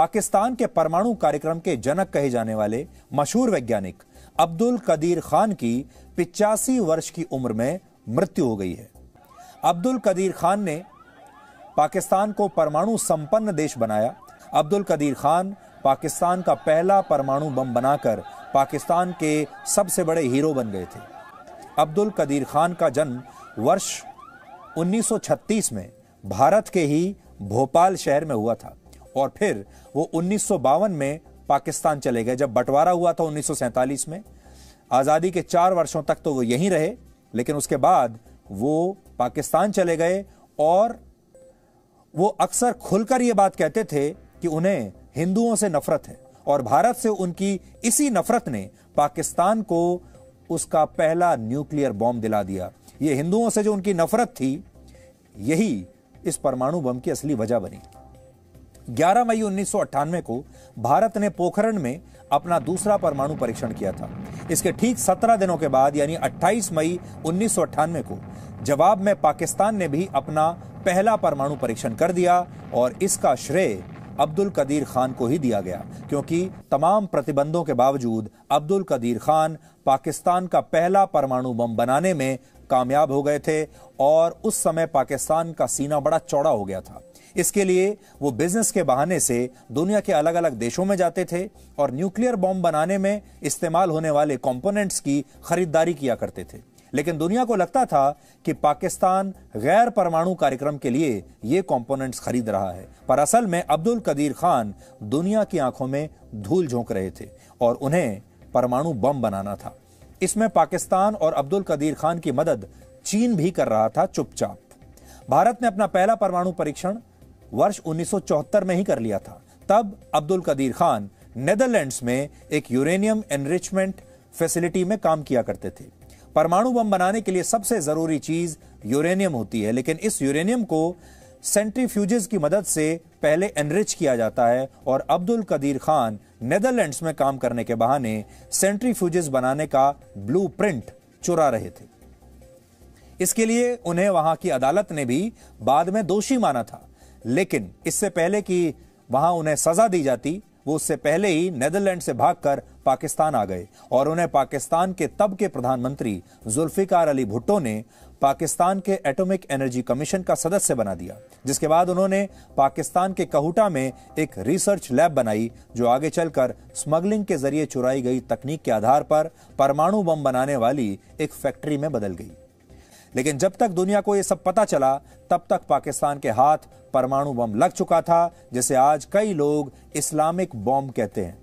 पाकिस्तान के परमाणु कार्यक्रम के जनक कहे जाने वाले मशहूर वैज्ञानिक अब्दुल कदीर खान की पिचासी वर्ष की उम्र में मृत्यु हो गई है अब्दुल कदीर खान ने पाकिस्तान को परमाणु संपन्न देश बनाया अब्दुल कदीर खान पाकिस्तान का पहला परमाणु बम बनाकर पाकिस्तान के सबसे बड़े हीरो बन गए थे अब्दुल कदीर खान का जन्म वर्ष 1936 में भारत के ही भोपाल शहर में हुआ था और फिर वो उन्नीस में पाकिस्तान चले गए जब बंटवारा हुआ था उन्नीस में आज़ादी के चार वर्षों तक तो वो यहीं रहे लेकिन उसके बाद वो पाकिस्तान चले गए और वो अक्सर खुलकर ये बात कहते थे कि उन्हें हिंदुओं से नफरत है और भारत से उनकी इसी नफरत ने पाकिस्तान को उसका पहला न्यूक्लियर बॉम्ब दिला दिया ये हिंदुओं से जो उनकी नफरत थी यही इस परमाणु बम की असली वजह बनी 11 मई उन्नीस को भारत ने पोखरण में अपना दूसरा परमाणु परीक्षण किया था इसके ठीक 17 दिनों के बाद यानी 28 मई उन्नीस को जवाब में पाकिस्तान ने भी अपना पहला परमाणु परीक्षण कर दिया और इसका श्रेय अब्दुल कदीर खान को ही दिया गया क्योंकि तमाम प्रतिबंधों के बावजूद अब्दुल कदीर खान पाकिस्तान का पहला परमाणु बम बनाने में कामयाब हो गए थे और उस समय पाकिस्तान का सीना बड़ा चौड़ा हो गया था इसके लिए वो बिजनेस के बहाने से दुनिया के अलग अलग देशों में जाते थे और न्यूक्लियर बॉम्ब बनाने में इस्तेमाल होने वाले कंपोनेंट्स की खरीदारी किया करते थे लेकिन दुनिया को लगता था कि पाकिस्तान गैर परमाणु कार्यक्रम के लिए ये कंपोनेंट्स खरीद रहा है पर असल में अब्दुल कदीर खान दुनिया की आंखों में धूल झोंक रहे थे और उन्हें परमाणु बम बनाना था इसमें पाकिस्तान और अब्दुल कदीर खान की मदद चीन भी कर रहा था चुपचाप भारत ने अपना पहला परमाणु परीक्षण वर्ष 1974 में ही कर लिया था तब अब्दुल कदीर खान नेदरलैंड्स में एक यूरेनियम एनरिचमेंट फैसिलिटी में काम किया करते थे परमाणु बम बनाने के लिए सबसे जरूरी चीज यूरेनियम होती है लेकिन इस यूरेनियम को सेंट्रीफ्यूजेस की मदद से पहले एनरिच किया जाता है और अब्दुल कदीर खान नेदरलैंड्स में काम करने के बहाने सेंट्रीफ्यूजेस बनाने का ब्लूप्रिंट चुरा रहे थे इसके लिए उन्हें वहां की अदालत ने भी बाद में दोषी माना था लेकिन इससे पहले कि वहां उन्हें सजा दी जाती वो उससे पहले ही नेदरलैंड से भागकर पाकिस्तान आ गए और उन्हें पाकिस्तान के तब के प्रधानमंत्री जुल्फिकार अली भुट्टो ने पाकिस्तान के एटॉमिक एनर्जी कमीशन का सदस्य बना दिया जिसके बाद उन्होंने पाकिस्तान के कहूटा में एक रिसर्च लैब बनाई जो आगे चलकर स्मगलिंग के जरिए चुराई गई तकनीक के आधार पर परमाणु बम बनाने वाली एक फैक्ट्री में बदल गई लेकिन जब तक दुनिया को यह सब पता चला तब तक पाकिस्तान के हाथ परमाणु बम लग चुका था जिसे आज कई लोग इस्लामिक बॉम्ब कहते हैं